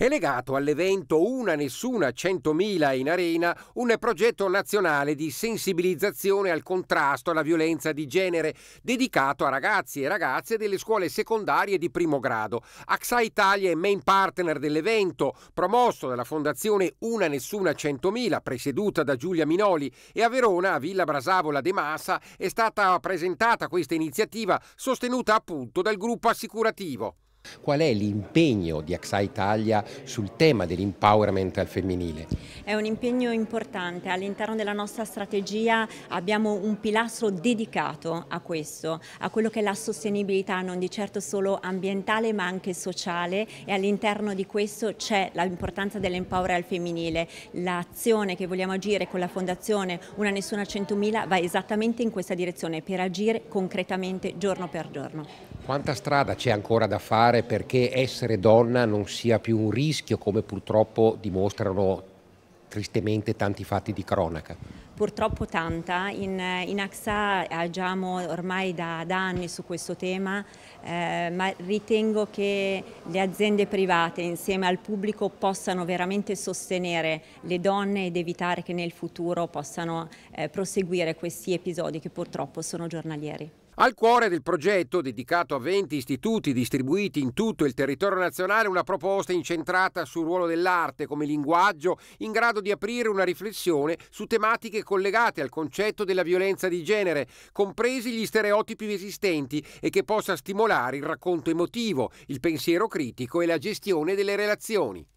È legato all'evento Una Nessuna 100.000 in Arena un progetto nazionale di sensibilizzazione al contrasto alla violenza di genere dedicato a ragazzi e ragazze delle scuole secondarie di primo grado. AXA Italia è main partner dell'evento, promosso dalla fondazione Una Nessuna 100.000 presieduta da Giulia Minoli e a Verona, a Villa Brasavola de Massa, è stata presentata questa iniziativa sostenuta appunto dal gruppo assicurativo. Qual è l'impegno di AXA Italia sul tema dell'empowerment al femminile? È un impegno importante, all'interno della nostra strategia abbiamo un pilastro dedicato a questo, a quello che è la sostenibilità non di certo solo ambientale ma anche sociale e all'interno di questo c'è l'importanza dell'empowerment al femminile, l'azione che vogliamo agire con la fondazione Una Nessuna 100.000 va esattamente in questa direzione per agire concretamente giorno per giorno. Quanta strada c'è ancora da fare perché essere donna non sia più un rischio come purtroppo dimostrano tristemente tanti fatti di cronaca? Purtroppo tanta, in, in AXA agiamo ormai da, da anni su questo tema, eh, ma ritengo che le aziende private insieme al pubblico possano veramente sostenere le donne ed evitare che nel futuro possano eh, proseguire questi episodi che purtroppo sono giornalieri. Al cuore del progetto, dedicato a 20 istituti distribuiti in tutto il territorio nazionale, una proposta incentrata sul ruolo dell'arte come linguaggio in grado di aprire una riflessione su tematiche collegate al concetto della violenza di genere, compresi gli stereotipi esistenti e che possa stimolare il racconto emotivo, il pensiero critico e la gestione delle relazioni.